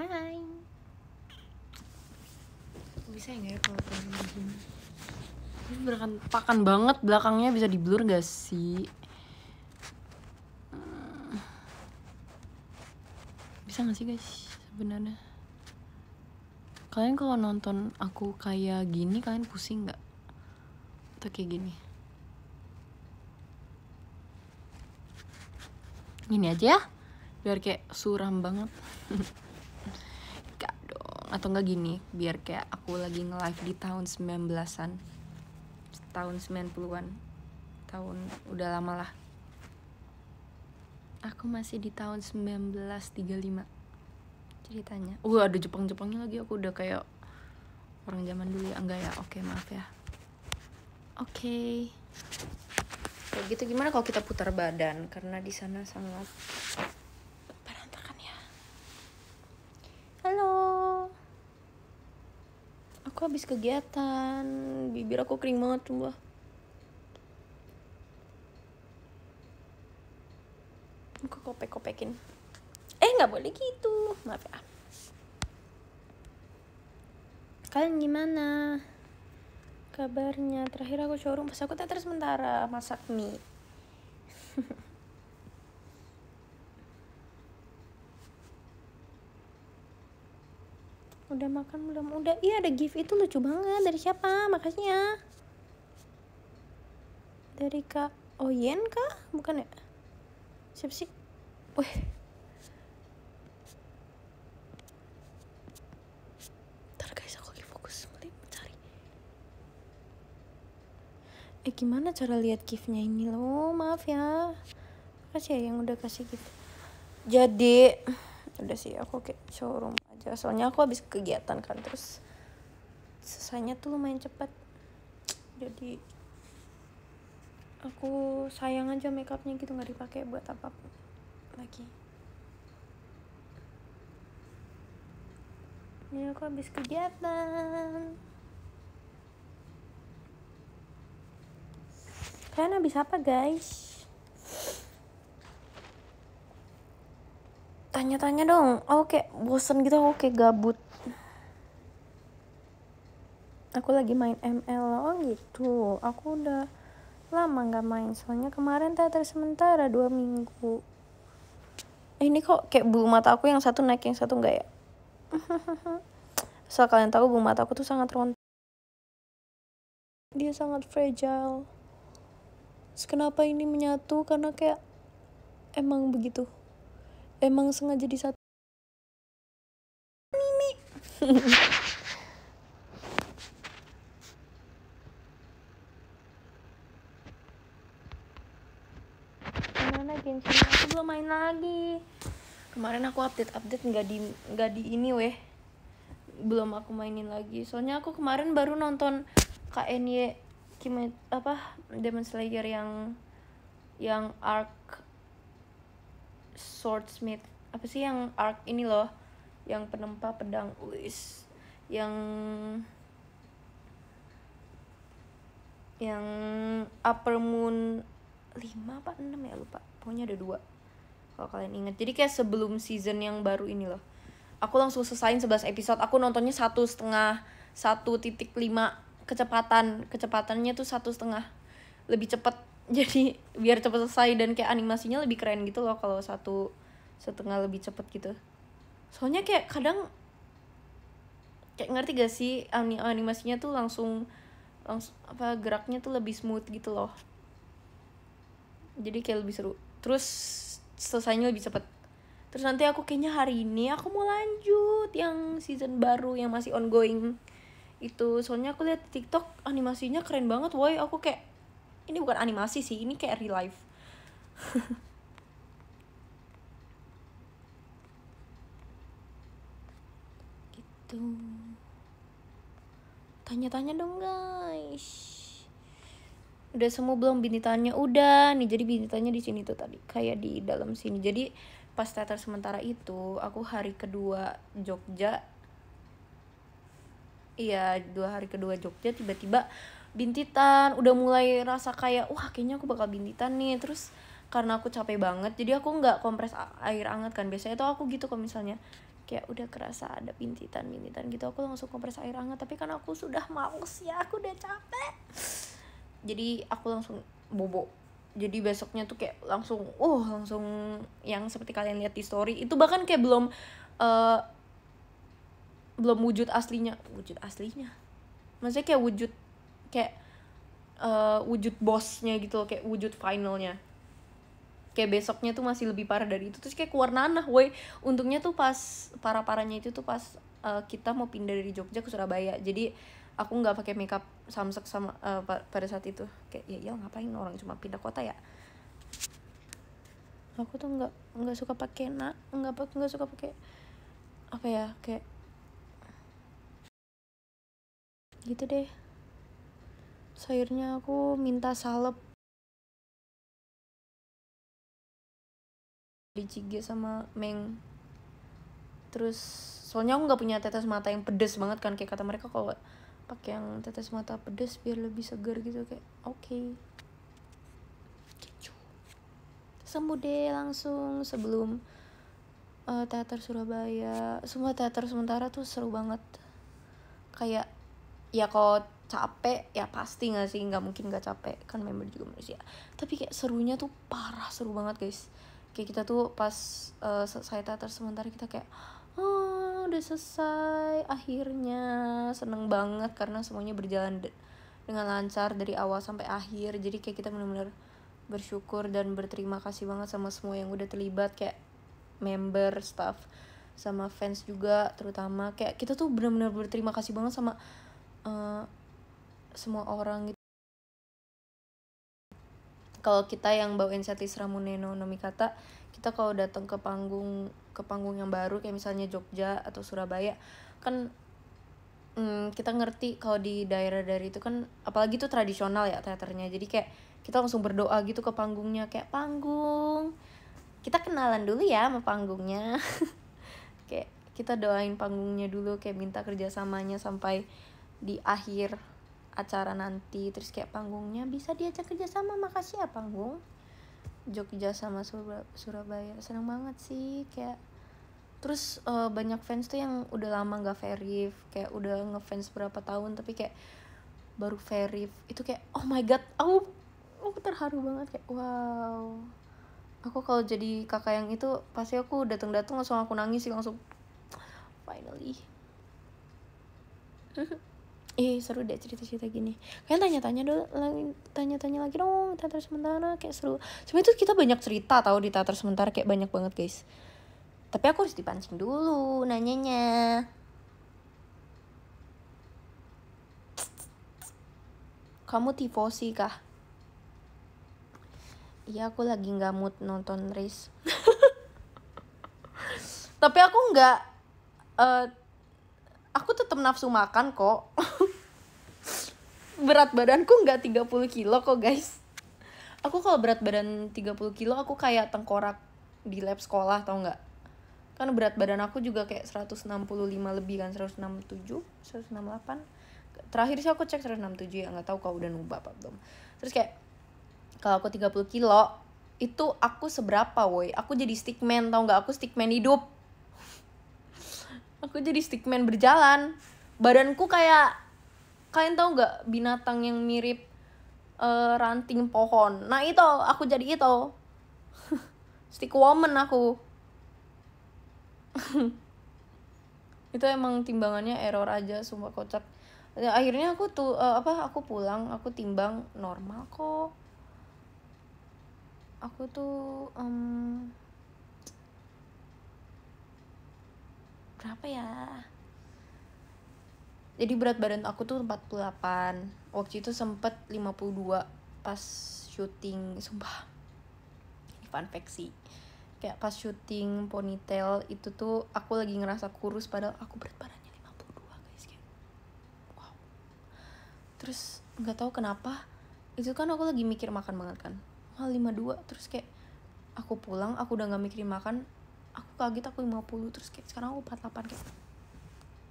Hai bisa enggak ya, ya kalau kayak gini ini pakan banget belakangnya bisa di blur gak sih eh, bisa gak sih guys sebenarnya kalian kalau nonton aku kayak gini kalian pusing nggak atau kayak gini gini aja ya biar kayak suram banget atau enggak gini biar kayak aku lagi nge-live di tahun 19-an tahun 90-an tahun udah lama lah aku masih di tahun 1935 ceritanya uh ada Jepang-Jepangnya lagi aku udah kayak orang zaman dulu ya enggak ya oke okay, maaf ya oke okay. kayak gitu gimana kalau kita putar badan karena di sana sangat habis kegiatan bibir aku kering banget sumpah aku kopek-kopekin eh nggak boleh gitu maaf ya kalian gimana kabarnya terakhir aku showroom pas aku teater sementara masak mie udah makan belum udah iya ada gift itu lucu banget dari siapa makasih dari kak Oyen kah bukan ya siapa sih wah ntar guys aku lagi fokus mencari eh gimana cara lihat giftnya ini loh maaf ya kasih ya yang udah kasih gift jadi udah sih aku kayak showroom aja soalnya aku habis kegiatan kan terus selesainya tuh lumayan cepet jadi aku sayang aja makeupnya gitu nggak dipakai buat apa, -apa lagi ini ya, aku habis kegiatan kalian habis apa guys tanya-tanya dong aku kayak bosen gitu aku kayak gabut aku lagi main ML oh gitu aku udah lama nggak main soalnya kemarin teater sementara dua minggu eh, ini kok kayak bulu mata aku yang satu naik yang satu nggak ya Soal kalian tahu bulu mata aku tuh sangat rontok. Dia sangat fragile. kenapa ini menyatu? Karena kayak emang begitu emang sengaja satu Mimi mana Genshin aku belum main lagi kemarin aku update update nggak di nggak di ini weh belum aku mainin lagi soalnya aku kemarin baru nonton KNY Kimet apa Demon Slayer yang yang arc swordsmith apa sih yang arc ini loh yang penempa pedang uis yang yang upper moon 5 apa 6 ya lupa pokoknya ada dua kalau kalian ingat jadi kayak sebelum season yang baru ini loh aku langsung selesaiin 11 episode aku nontonnya satu setengah satu titik lima kecepatan kecepatannya tuh satu setengah lebih cepet jadi biar cepet selesai dan kayak animasinya lebih keren gitu loh kalau satu setengah lebih cepet gitu soalnya kayak kadang kayak ngerti gak sih animasinya tuh langsung langsung apa geraknya tuh lebih smooth gitu loh jadi kayak lebih seru terus selesainya lebih cepet terus nanti aku kayaknya hari ini aku mau lanjut yang season baru yang masih ongoing itu soalnya aku lihat tiktok animasinya keren banget woi aku kayak ini bukan animasi sih ini kayak real life gitu tanya-tanya dong guys udah semua belum binitannya udah nih jadi binitannya di sini tuh tadi kayak di dalam sini jadi pas teater sementara itu aku hari kedua Jogja iya dua hari kedua Jogja tiba-tiba bintitan udah mulai rasa kayak wah kayaknya aku bakal bintitan nih terus karena aku capek banget jadi aku nggak kompres air hangat kan biasanya tuh aku gitu kalau misalnya kayak udah kerasa ada bintitan bintitan gitu aku langsung kompres air hangat tapi karena aku sudah males ya aku udah capek jadi aku langsung bobo jadi besoknya tuh kayak langsung uh langsung yang seperti kalian lihat di story itu bahkan kayak belum uh, belum wujud aslinya wujud aslinya maksudnya kayak wujud kayak uh, wujud bosnya gitu loh kayak wujud finalnya kayak besoknya tuh masih lebih parah dari itu terus kayak keluar nanah woi untungnya tuh pas parah parahnya itu tuh pas uh, kita mau pindah dari Jogja ke Surabaya jadi aku nggak pakai makeup samsek sama uh, pada saat itu kayak ya iya ngapain orang cuma pindah kota ya aku tuh nggak nggak suka pakai nak nggak pakai nggak suka pakai apa ya kayak gitu deh sayurnya aku minta salep di sama meng terus soalnya aku nggak punya tetes mata yang pedes banget kan kayak kata mereka kalau pakai yang tetes mata pedes biar lebih segar gitu kayak oke okay. Gitu. sembuh deh langsung sebelum uh, teater Surabaya semua teater sementara tuh seru banget kayak ya kok capek ya pasti nggak sih nggak mungkin nggak capek kan member juga manusia tapi kayak serunya tuh parah seru banget guys kayak kita tuh pas uh, saya teater sementara kita kayak oh udah selesai akhirnya seneng banget karena semuanya berjalan de dengan lancar dari awal sampai akhir jadi kayak kita benar-benar bersyukur dan berterima kasih banget sama semua yang udah terlibat kayak member staff sama fans juga terutama kayak kita tuh benar-benar berterima kasih banget sama uh, semua orang gitu kalau kita yang bawain setlist nomi kata kita kalau datang ke panggung ke panggung yang baru kayak misalnya Jogja atau Surabaya kan hmm, kita ngerti kalau di daerah dari itu kan apalagi itu tradisional ya teaternya jadi kayak kita langsung berdoa gitu ke panggungnya kayak panggung kita kenalan dulu ya sama panggungnya kayak kita doain panggungnya dulu kayak minta kerjasamanya sampai di akhir acara nanti terus kayak panggungnya bisa diajak kerjasama makasih ya panggung Jogja sama Surabaya seneng banget sih kayak terus uh, banyak fans tuh yang udah lama gak verif kayak udah ngefans berapa tahun tapi kayak baru verif itu kayak oh my god aku aku terharu banget kayak wow aku kalau jadi kakak yang itu pasti aku datang datang langsung aku nangis sih langsung finally Ih seru deh cerita-cerita gini kayak tanya-tanya dong Tanya-tanya lagi dong Teater sementara Kayak seru Sebenernya tuh kita banyak cerita tau Di teater sementara Kayak banyak banget guys Tapi aku harus dipancing dulu Nanyanya Kamu tifosi kah? Iya aku lagi nggak mood nonton race Tapi aku nggak uh, Aku tetap nafsu makan kok berat badanku nggak 30 kilo kok guys aku kalau berat badan 30 kilo aku kayak tengkorak di lab sekolah tau nggak kan berat badan aku juga kayak 165 lebih kan 167 168 terakhir sih aku cek 167 ya nggak tahu kau udah nubah apa belum terus kayak kalau aku 30 kilo itu aku seberapa woi aku jadi stickman tau nggak aku stickman hidup aku jadi stickman berjalan badanku kayak kalian tahu nggak binatang yang mirip uh, ranting pohon nah itu aku jadi itu stick woman aku itu emang timbangannya error aja semua kocak ya, akhirnya aku tuh eh, uh, apa aku pulang aku timbang normal kok aku tuh um, berapa ya jadi berat badan aku tuh 48 waktu itu sempet 52 pas syuting sumpah ini fun fact sih kayak pas syuting ponytail itu tuh aku lagi ngerasa kurus padahal aku berat badannya 52 guys kayak wow terus nggak tahu kenapa itu kan aku lagi mikir makan banget kan mal 52 terus kayak aku pulang aku udah nggak mikir makan aku kaget aku 50 terus kayak sekarang aku 48 kayak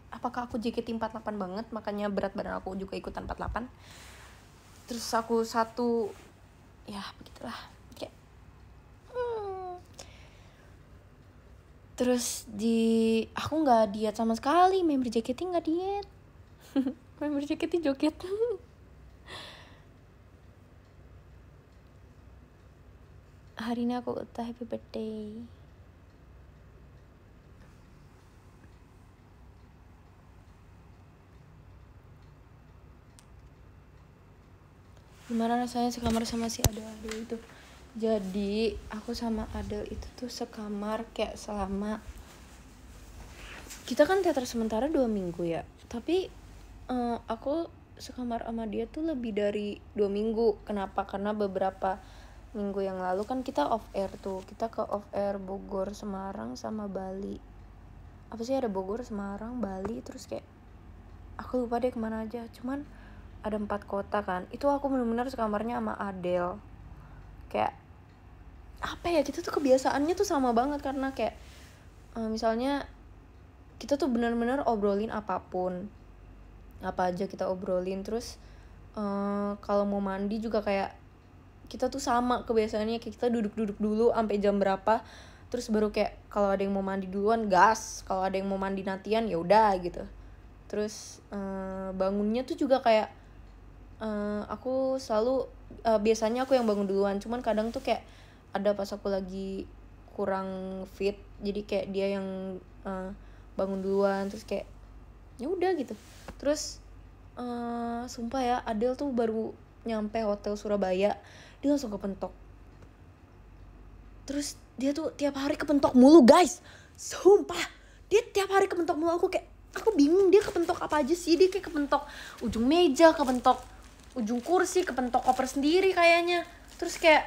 apakah aku JKT48 banget makanya berat badan aku juga ikutan 48 terus aku satu ya begitulah kayak hmm. terus di aku nggak diet sama sekali member JKT nggak diet member JKT joget hari ini aku udah happy birthday gimana rasanya sekamar sama si Adel Adel itu jadi aku sama Adel itu tuh sekamar kayak selama kita kan teater sementara dua minggu ya tapi uh, aku sekamar sama dia tuh lebih dari dua minggu kenapa karena beberapa minggu yang lalu kan kita off air tuh kita ke off air Bogor Semarang sama Bali apa sih ada Bogor Semarang Bali terus kayak aku lupa deh kemana aja cuman ada empat kota kan itu aku benar-benar sekamarnya sama Adele kayak apa ya kita tuh kebiasaannya tuh sama banget karena kayak uh, misalnya kita tuh benar-benar obrolin apapun apa aja kita obrolin terus uh, kalau mau mandi juga kayak kita tuh sama kebiasaannya kayak kita duduk-duduk dulu sampai jam berapa terus baru kayak kalau ada yang mau mandi duluan gas kalau ada yang mau mandi nantian ya udah gitu terus uh, bangunnya tuh juga kayak Eh, aku selalu uh, biasanya aku yang bangun duluan cuman kadang tuh kayak ada pas aku lagi kurang fit jadi kayak dia yang uh, bangun duluan terus kayak ya udah gitu terus uh, sumpah ya Adel tuh baru nyampe hotel Surabaya dia langsung kepentok terus dia tuh tiap hari kepentok mulu guys sumpah dia tiap hari kepentok mulu aku kayak aku bingung dia kepentok apa aja sih dia kayak kepentok ujung meja kepentok ujung kursi kepentok koper sendiri kayaknya terus kayak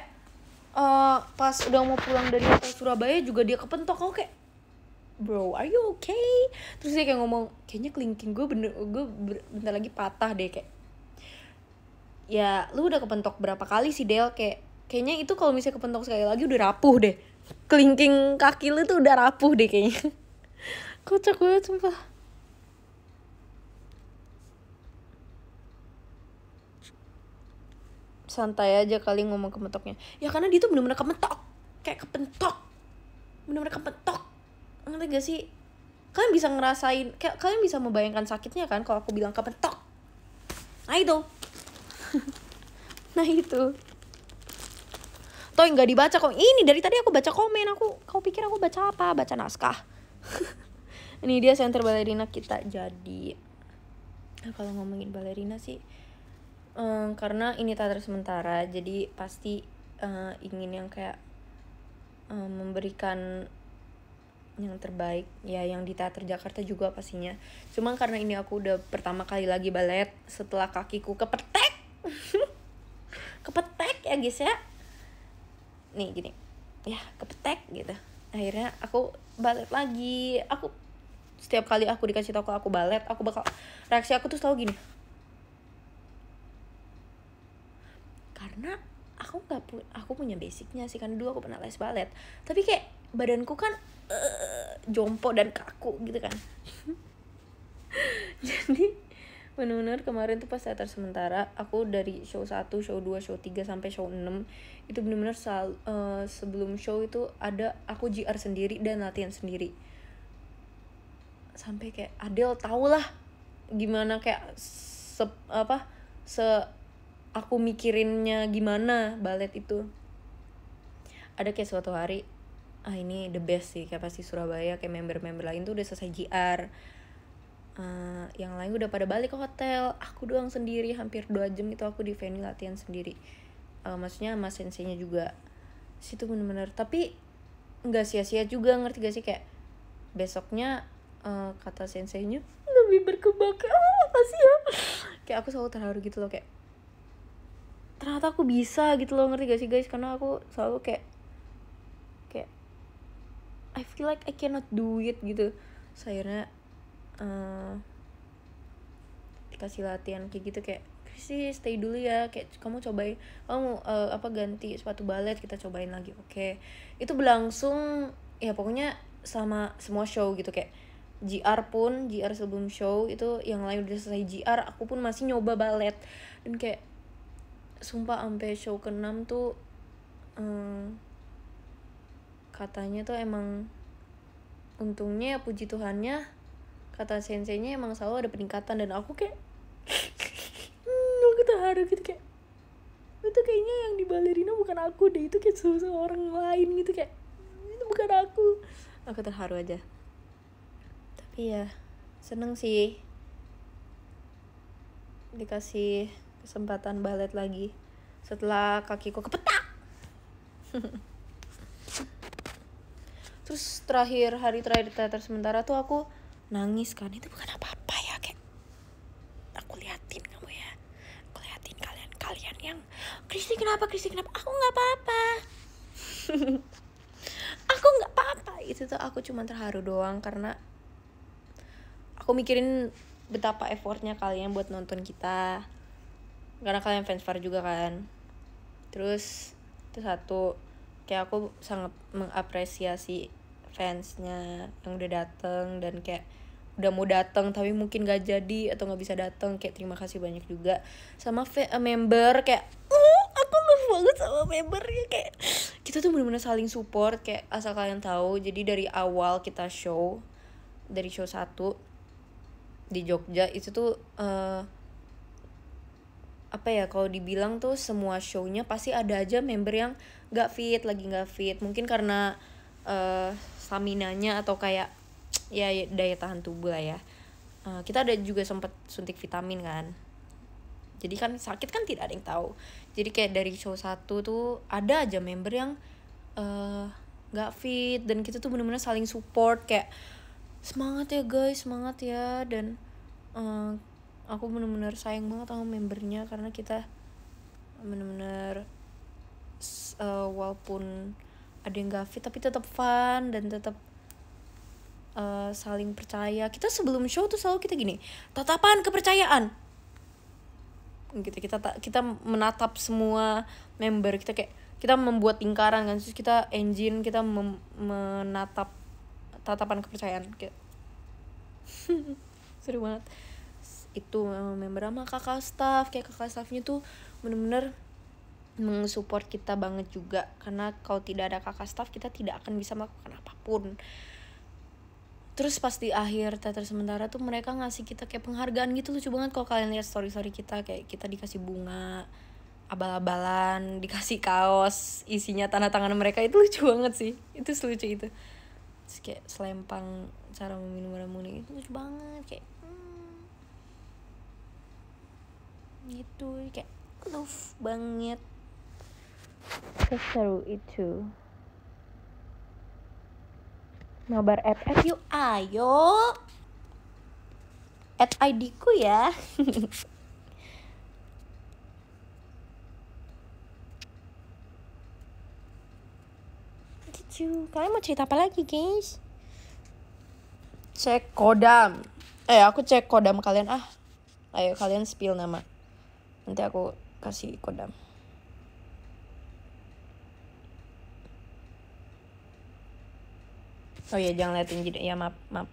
uh, pas udah mau pulang dari hotel Surabaya juga dia kepentok aku kayak bro are you okay terus dia kayak ngomong kayaknya kelingking gue bener gue bentar lagi patah deh kayak ya lu udah kepentok berapa kali sih Del kayak kayaknya itu kalau misalnya kepentok sekali lagi udah rapuh deh kelingking kaki lu tuh udah rapuh deh kayaknya kocak banget sumpah santai aja kali ngomong ke mentoknya ya karena dia tuh bener-bener kementok kayak kepentok bener-bener kepentok ngerti gak sih kalian bisa ngerasain kayak kalian bisa membayangkan sakitnya kan kalau aku bilang kepentok nah itu nah itu toh nggak dibaca kok ini dari tadi aku baca komen aku kau pikir aku baca apa baca naskah ini dia center balerina kita jadi nah, kalau ngomongin balerina sih um, karena ini tater sementara jadi pasti uh, ingin yang kayak um, memberikan yang terbaik ya yang di teater Jakarta juga pastinya cuma karena ini aku udah pertama kali lagi balet setelah kakiku kepetek kepetek ya guys ya nih gini ya kepetek gitu akhirnya aku balet lagi aku setiap kali aku dikasih tahu aku balet aku bakal reaksi aku tuh selalu gini karena aku nggak pu aku punya basicnya sih kan dulu aku pernah les balet tapi kayak badanku kan uh, jompo dan kaku gitu kan jadi bener-bener kemarin tuh pas teater sementara aku dari show 1, show 2, show 3 sampai show 6 itu benar-benar uh, eh, sebelum show itu ada aku GR sendiri dan latihan sendiri sampai kayak Adel tau lah gimana kayak se apa se aku mikirinnya gimana balet itu ada kayak suatu hari ah ini the best sih kayak pasti Surabaya kayak member-member lain tuh udah selesai jr uh, ah, yang lain udah pada balik ke hotel aku doang sendiri hampir dua jam itu aku di venue latihan sendiri uh, maksudnya sama senseinya juga situ bener-bener tapi nggak sia-sia juga ngerti gak sih kayak besoknya uh, kata senseinya lebih berkembang apa sih ya kayak aku selalu terharu gitu loh kayak ternyata aku bisa gitu loh ngerti gak sih guys karena aku selalu kayak kayak I feel like I cannot do it gitu so, akhirnya uh, dikasih latihan kayak gitu kayak sih stay dulu ya kayak kamu cobain kamu uh, apa ganti sepatu balet kita cobain lagi oke okay. itu berlangsung ya pokoknya sama semua show gitu kayak GR pun GR sebelum show itu yang lain udah selesai GR aku pun masih nyoba balet dan kayak sumpah sampai show ke-6 tuh um, katanya tuh emang untungnya ya puji Tuhannya kata senseinya emang selalu ada peningkatan dan aku kayak hmm, aku terharu gitu kayak itu kayaknya yang di balerina bukan aku deh itu kayak orang lain gitu kayak itu bukan aku aku terharu aja tapi ya seneng sih dikasih kesempatan balet lagi setelah kakiku kepetak terus terakhir hari terakhir teater sementara tuh aku nangis kan itu bukan apa-apa ya kayak aku liatin kamu ya aku liatin kalian kalian yang Kristi kenapa Kristi kenapa aku nggak apa-apa aku nggak apa-apa itu tuh aku cuma terharu doang karena aku mikirin betapa effortnya kalian buat nonton kita karena kalian fans far juga kan terus itu satu kayak aku sangat mengapresiasi fansnya yang udah dateng dan kayak udah mau dateng tapi mungkin gak jadi atau nggak bisa dateng kayak terima kasih banyak juga sama eh, member kayak uh aku love banget sama membernya kayak kita tuh bener-bener saling support kayak asal kalian tahu jadi dari awal kita show dari show satu di Jogja itu tuh uh, apa ya kalau dibilang tuh semua shownya pasti ada aja member yang gak fit lagi gak fit mungkin karena uh, staminanya atau kayak ya, ya daya tahan tubuh lah ya uh, kita ada juga sempet suntik vitamin kan jadi kan sakit kan tidak ada yang tahu jadi kayak dari show satu tuh ada aja member yang uh, eh, gak fit dan kita tuh bener-bener saling support kayak semangat ya guys semangat ya dan uh, aku bener-bener sayang banget sama membernya karena kita bener-bener uh, walaupun ada yang gak fit tapi tetap fun dan tetap uh, eh, saling percaya kita sebelum show tuh selalu kita gini tatapan kepercayaan gitu kita kita menatap semua member kita kayak kita membuat lingkaran kan terus kita engine kita menatap tatapan kepercayaan kayak seru banget itu eh, member sama kakak staff kayak kakak staffnya tuh bener-bener mensupport kita banget juga karena kalau tidak ada kakak staff kita tidak akan bisa melakukan apapun terus pas di akhir teater sementara tuh mereka ngasih kita kayak penghargaan gitu lucu banget kalau kalian lihat story story kita kayak kita dikasih bunga abal-abalan dikasih kaos isinya tanda tangan mereka itu lucu banget sih itu selucu itu terus kayak selempang cara meminum ramuan itu lucu banget kayak gitu kayak love banget seseru itu mabar FF yuk ayo at ID ku ya lucu gitu, kalian mau cerita apa lagi guys cek kodam eh aku cek kodam kalian ah ayo kalian spill nama nanti aku kasih kodam oh ya jangan liatin jadi ya maaf maaf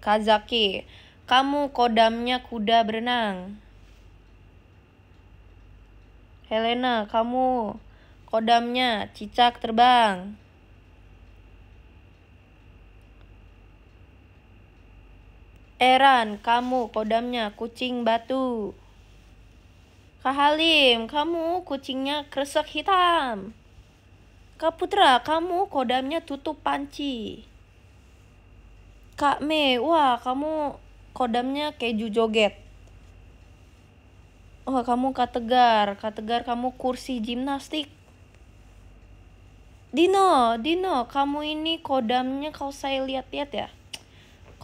Kazaki kamu kodamnya kuda berenang Helena kamu kodamnya cicak terbang Eran, kamu kodamnya kucing batu. Kak Halim, kamu kucingnya kresek hitam. Kak Putra, kamu kodamnya tutup panci. Kak Me, wah kamu kodamnya keju joget. Wah kamu kategar, kategar kamu kursi gimnastik. Dino, Dino, kamu ini kodamnya kalau saya lihat-lihat ya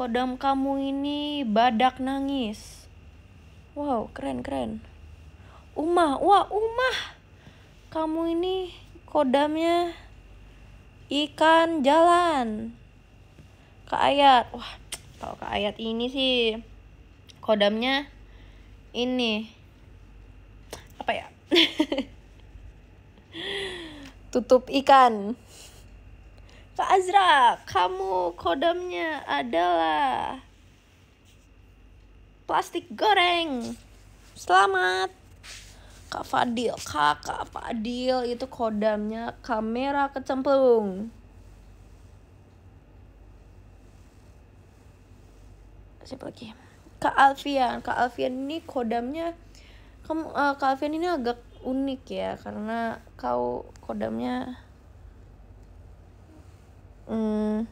kodam kamu ini badak nangis. Wow, keren keren. Umah, wah Umah, kamu ini kodamnya ikan jalan. Kak Ayat, wah kalau Kak Ayat ini sih kodamnya ini apa ya? Tutup ikan. Kak Azra, kamu kodamnya adalah plastik goreng. Selamat. Kak Fadil, kakak Fadil itu kodamnya kamera kecemplung. Siapa lagi? Kak Alfian, Kak Alfian ini kodamnya kamu uh, eh, Kak Alfian ini agak unik ya karena kau kodamnya hmm,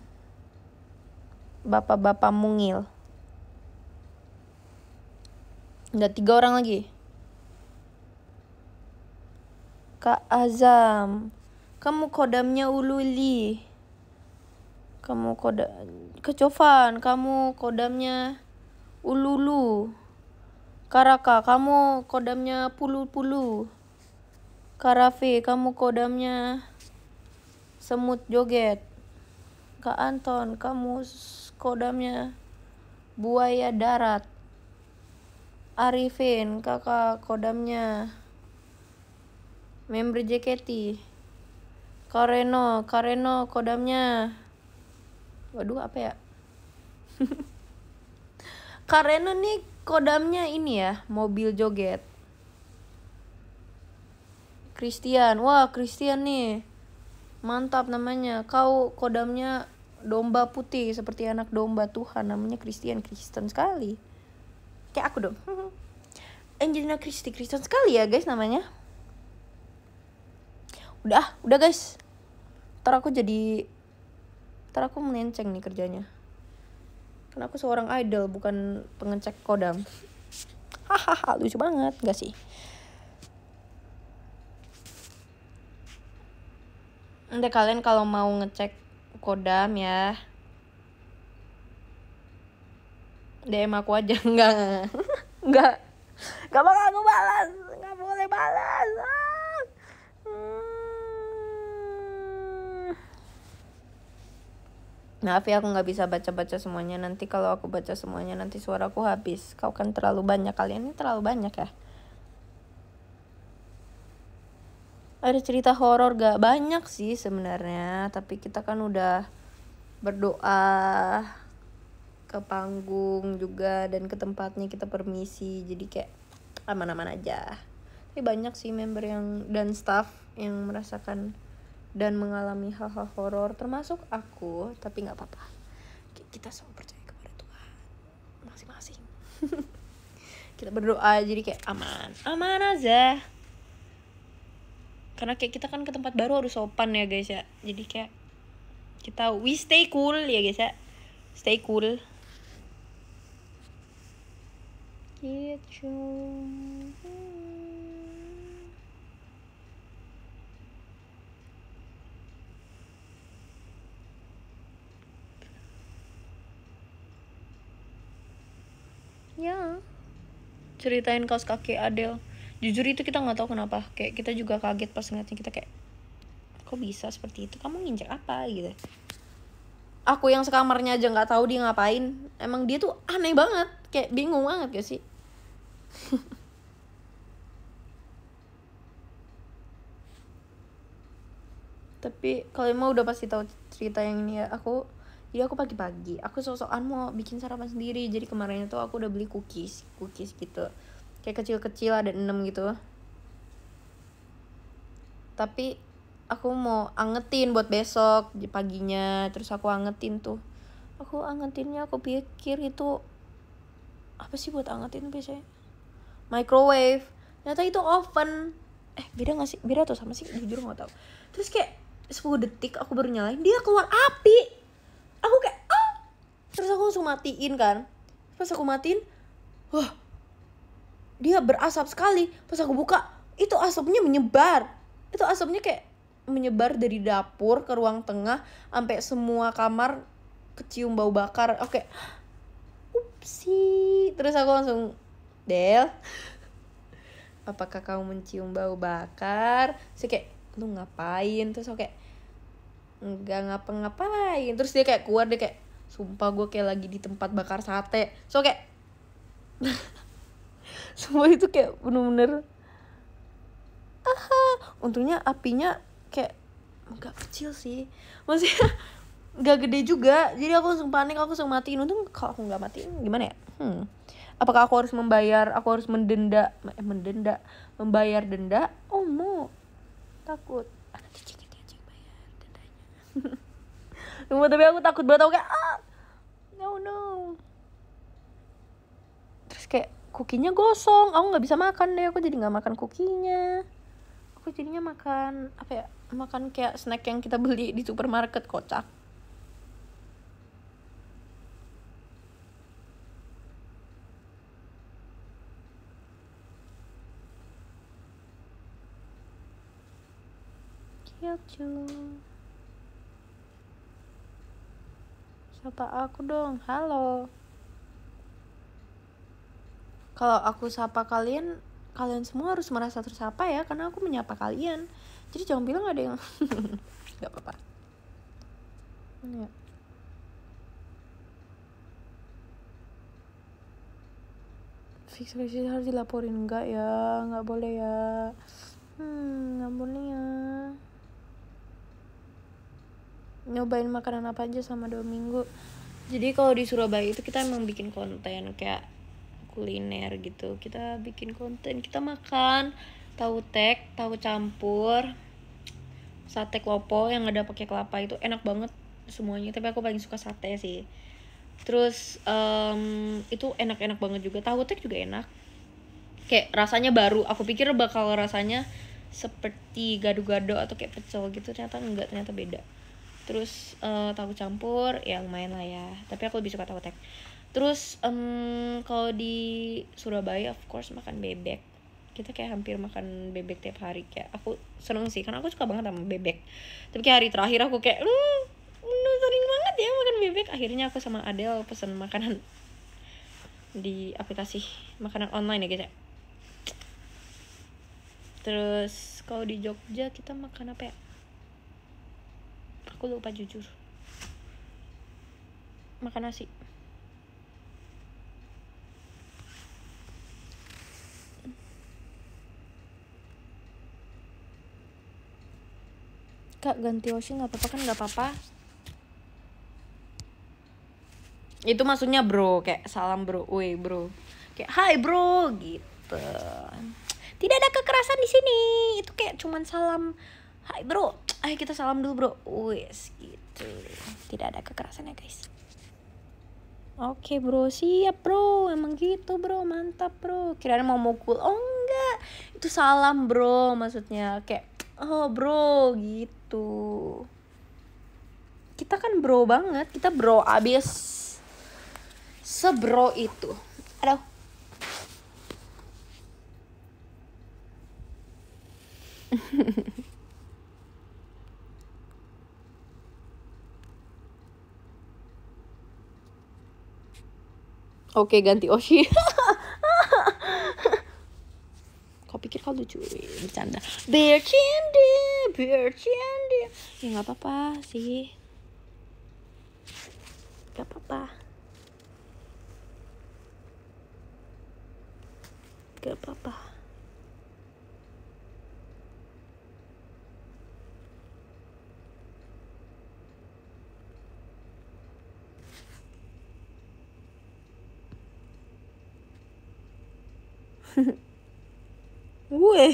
bapak-bapak mungil. Ada tiga orang lagi. Kak Azam, kamu kodamnya Ululi. Kamu kodam Kecofan, kamu kodamnya Ululu. Karaka, kamu kodamnya Pulu-Pulu. Karafe, kamu kodamnya Semut Joget. Kak Anton, kamus kodamnya buaya darat. Arifin, kakak kodamnya member JKT. Kareno, Kareno kodamnya. Waduh, apa ya? Kareno nih kodamnya ini ya, mobil joget. Christian, wah Christian nih Mantap namanya. Kau kodamnya domba putih seperti anak domba Tuhan. Namanya Kristen Kristen sekali. Kayak aku dong. Angelina Christie Kristen sekali ya guys namanya. Udah, udah guys. Ntar aku jadi Ntar aku menenceng nih kerjanya. Karena aku seorang idol bukan pengecek kodam. Hahaha, lucu banget gak sih? Nanti kalian kalau mau ngecek kodam ya DM aku aja enggak enggak enggak bakal aku balas enggak boleh balas ah. Maaf ya aku nggak bisa baca-baca semuanya Nanti kalau aku baca semuanya nanti suaraku habis Kau kan terlalu banyak Kalian ini terlalu banyak ya ada cerita horor gak banyak sih sebenarnya tapi kita kan udah berdoa ke panggung juga dan ke tempatnya kita permisi jadi kayak aman-aman aja tapi banyak sih member yang dan staff yang merasakan dan mengalami hal-hal horor termasuk aku tapi nggak apa-apa kita semua percaya kepada Tuhan masing-masing kita berdoa jadi kayak aman aman aja karena kayak kita kan ke tempat baru harus sopan ya guys ya jadi kayak kita we stay cool ya guys ya stay cool gitu ya ceritain kaos kaki Adele jujur itu kita nggak tahu kenapa kayak kita juga kaget pas ngeliatnya kita kayak kok bisa seperti itu kamu nginjek apa gitu aku yang sekamarnya aja nggak tahu dia ngapain emang dia tuh aneh banget kayak bingung banget gak sih tapi kalau mau udah pasti tahu cerita yang ini ya aku jadi aku pagi-pagi aku sosokan mau bikin sarapan sendiri jadi kemarin itu aku udah beli cookies cookies gitu kayak kecil-kecil ada enam gitu tapi aku mau angetin buat besok paginya terus aku angetin tuh aku angetinnya aku pikir itu apa sih buat angetin biasanya microwave ternyata itu oven eh beda gak sih beda atau sama sih jujur gak tau terus kayak 10 detik aku baru nyalain dia keluar api aku kayak ah terus aku langsung matiin kan pas aku matiin wah dia berasap sekali pas aku buka itu asapnya menyebar itu asapnya kayak menyebar dari dapur ke ruang tengah sampai semua kamar kecium bau bakar oke okay. upsi terus aku langsung Del apakah kamu mencium bau bakar sih kayak lu ngapain terus aku kayak enggak ngapa-ngapain terus dia kayak keluar dia kayak sumpah gue kayak lagi di tempat bakar sate so kayak semua itu kayak bener-bener ah untungnya apinya kayak nggak kecil sih masih nggak gede juga jadi aku langsung panik aku langsung matiin untung kalau aku nggak matiin gimana ya hmm apakah aku harus membayar aku harus mendenda eh, mendenda membayar denda oh mau takut ah, tapi aku takut banget aku kayak ah no no terus kayak kukinya gosong aku nggak bisa makan deh aku jadi nggak makan kukinya aku jadinya makan apa ya makan kayak snack yang kita beli di supermarket kocak Kyokju Sapa aku dong, halo kalau aku sapa kalian kalian semua harus merasa tersapa ya karena aku menyapa kalian jadi jangan bilang ada yang nggak apa-apa ya. fix crisis harus dilaporin enggak ya nggak boleh ya hmm nggak boleh ya nyobain makanan apa aja sama dua minggu jadi kalau di Surabaya itu kita emang bikin konten kayak kuliner gitu kita bikin konten kita makan tahu tek tahu campur sate klopo yang ada pakai kelapa itu enak banget semuanya tapi aku paling suka sate sih terus um, itu enak-enak banget juga tahu tek juga enak kayak rasanya baru aku pikir bakal rasanya seperti gado-gado atau kayak pecel gitu ternyata enggak ternyata beda terus uh, tahu campur ya yang main lah ya tapi aku lebih suka tahu tek terus um, kalau di Surabaya of course makan bebek kita kayak hampir makan bebek tiap hari kayak aku seneng sih karena aku suka banget sama bebek tapi kayak hari terakhir aku kayak hmm mmm, sering banget ya makan bebek akhirnya aku sama Adele pesen makanan di aplikasi makanan online ya guys ya terus kalau di Jogja kita makan apa ya aku lupa jujur makan nasi kak ganti washing nggak apa-apa kan nggak apa-apa itu maksudnya bro kayak salam bro, woi bro, kayak hai bro gitu. Tidak ada kekerasan di sini, itu kayak cuman salam, hai bro, ayo kita salam dulu bro, wes gitu. Tidak ada kekerasan ya guys. Oke bro, siap bro, emang gitu bro, mantap bro. Kirain mau mukul, oh enggak, itu salam bro, maksudnya kayak oh bro gitu kita kan bro banget kita bro abis sebro itu aduh Oke ganti Oshi kalau lucu bercanda bear candy ya nggak apa-apa sih nggak apa-apa nggak apa-apa gue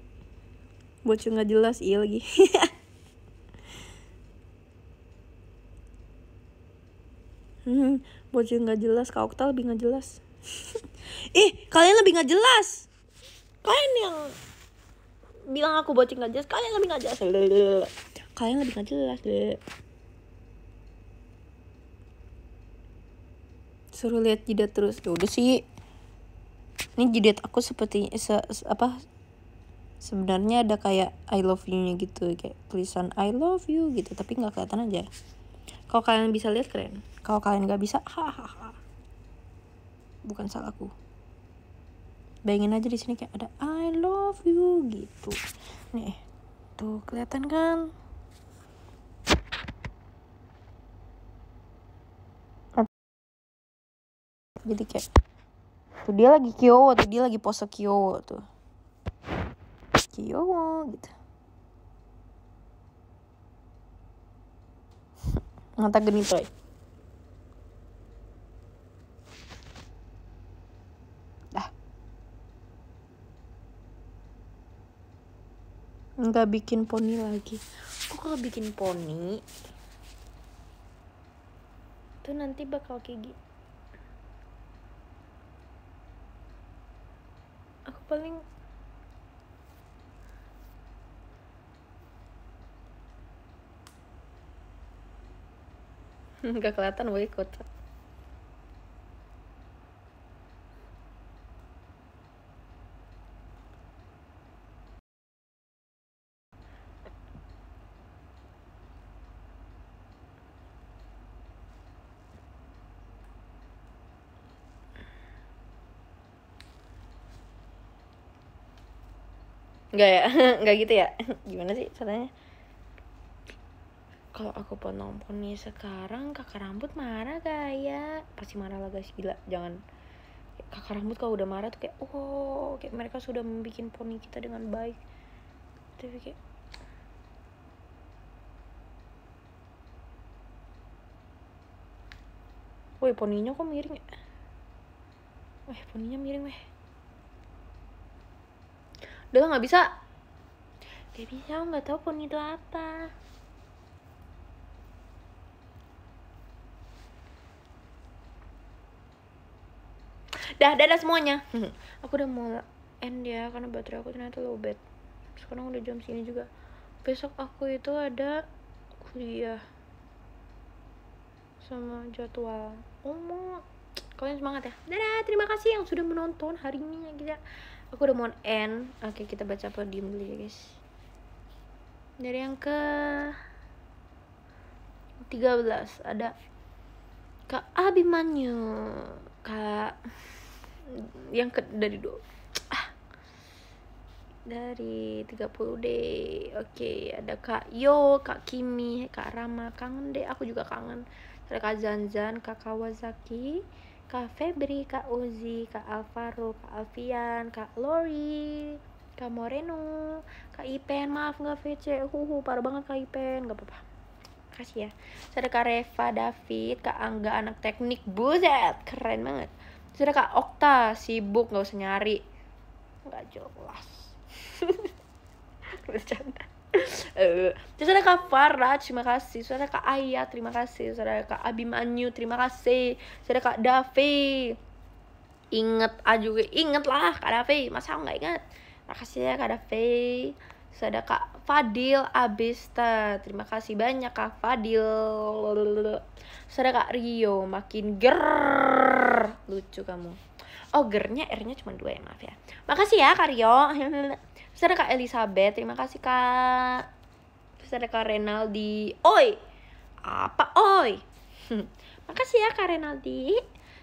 bocil nggak jelas iya lagi hmm, bocil nggak jelas kak Okta lebih nggak jelas ih kalian lebih nggak jelas kalian yang bilang aku bocil nggak jelas kalian lebih nggak jelas kalian lebih nggak jelas deh suruh lihat jidat terus ya udah sih ini jidat aku seperti se, se apa sebenarnya ada kayak I love you-nya gitu kayak tulisan I love you gitu tapi nggak kelihatan aja kalau kalian bisa lihat keren kalau kalian nggak bisa hahaha bukan salahku bayangin aja di sini kayak ada I love you gitu nih tuh kelihatan kan jadi kayak tuh dia lagi kiowo tuh dia lagi pose kiowo tuh kiowo gitu ngata geni coy dah nggak bikin poni lagi aku kalau bikin poni itu nanti bakal kayak gitu paling nggak kelihatan boy kocak Enggak ya? enggak gitu ya? Gimana sih caranya? Kalau aku penontonnya sekarang kakak rambut marah gak ya? Pasti marah lah guys, gila. Jangan kakak rambut kalau udah marah tuh kayak oh kayak mereka sudah membuat poni kita dengan baik tapi kayak Woi poninya kok miring ya? Eh poninya miring weh udah nggak bisa gak bisa nggak tahu pun itu apa dah dadah semuanya aku udah mau end ya karena baterai aku ternyata low lowbat sekarang udah jam sini juga besok aku itu ada kuliah sama jadwal oh, umum kalian semangat ya dadah terima kasih yang sudah menonton hari ini ya, ya aku udah mau end oke kita baca apa diem dulu ya guys dari yang ke 13 ada Kak Abimanyu Kak yang ke dari dua ah. dari 30 deh oke ada Kak Yo Kak Kimi Kak Rama kangen deh aku juga kangen ada Kak Zanzan Kak Kawasaki Kak Febri, Kak Uzi, Kak Alvaro, Kak Alfian, Kak Lori, Kak Moreno, Kak Ipen, maaf nggak VC, huhu parah banget Kak Ipen, nggak apa-apa. Kasih ya. Sudah Kak Reva, David, Kak Angga, anak teknik, buset, keren banget. Sudah Kak Okta, sibuk nggak usah nyari, nggak jelas. Bercanda uh, terus ada Kak Farah, terima kasih. Terus Kak Ayah, terima kasih. Terus Kak Abimanyu, terima kasih. Terus ada Kak Davi. Ingat aja, ah, inget lah Kak Davi. Masa nggak ingat? Makasih ya Kak Davi. Terus Kak Fadil Abista, terima kasih banyak Kak Fadil. Terus Kak Rio, makin ger lucu kamu. Oh, gernya R-nya cuma dua ya maaf ya. Makasih ya Karyo. Terus ada Kak Elizabeth, terima kasih Kak. Terus ada Kak Renaldi. Oi. Apa oi? makasih ya Kak Renaldi.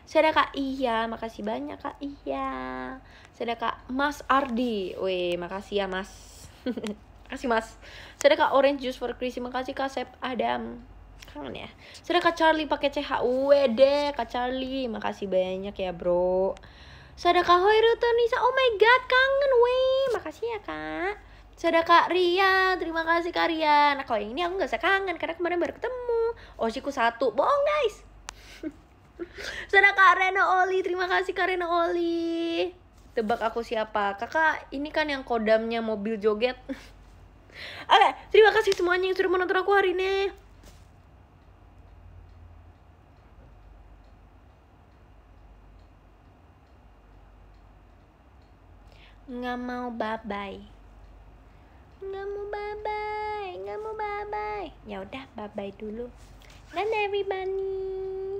Terus Kak Iya, makasih banyak Kak Iya. Terus Kak Mas Ardi. Woi makasih ya Mas. makasih Mas. Terus Kak Orange Juice for Chrissy, makasih Kak Sep Adam kangen ya sudah kak Charlie pakai CHUWD e kak Charlie makasih banyak ya bro sudah kak Hoiruto Nisa oh my god kangen weh makasih ya kak sudah kak Ria terima kasih kak Ria nah kalau yang ini aku nggak usah kangen karena kemarin baru ketemu Oh Oshiku satu bohong guys sudah kak Reno Oli terima kasih kak Reno Oli tebak aku siapa kakak ini kan yang kodamnya mobil joget Oke, okay, terima kasih semuanya yang sudah menonton aku hari ini. nggak mau babai nggak mau babai nggak mau babai ya udah babai dulu dan everybody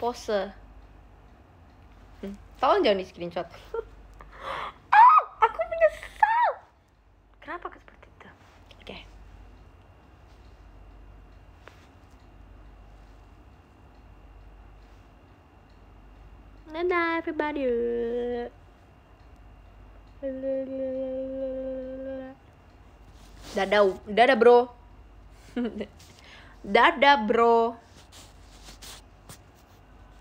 pose hmm, tolong jangan di screenshot ah, aku menyesal kenapa Dadah everybody. Dadah, dadah bro. dadah bro.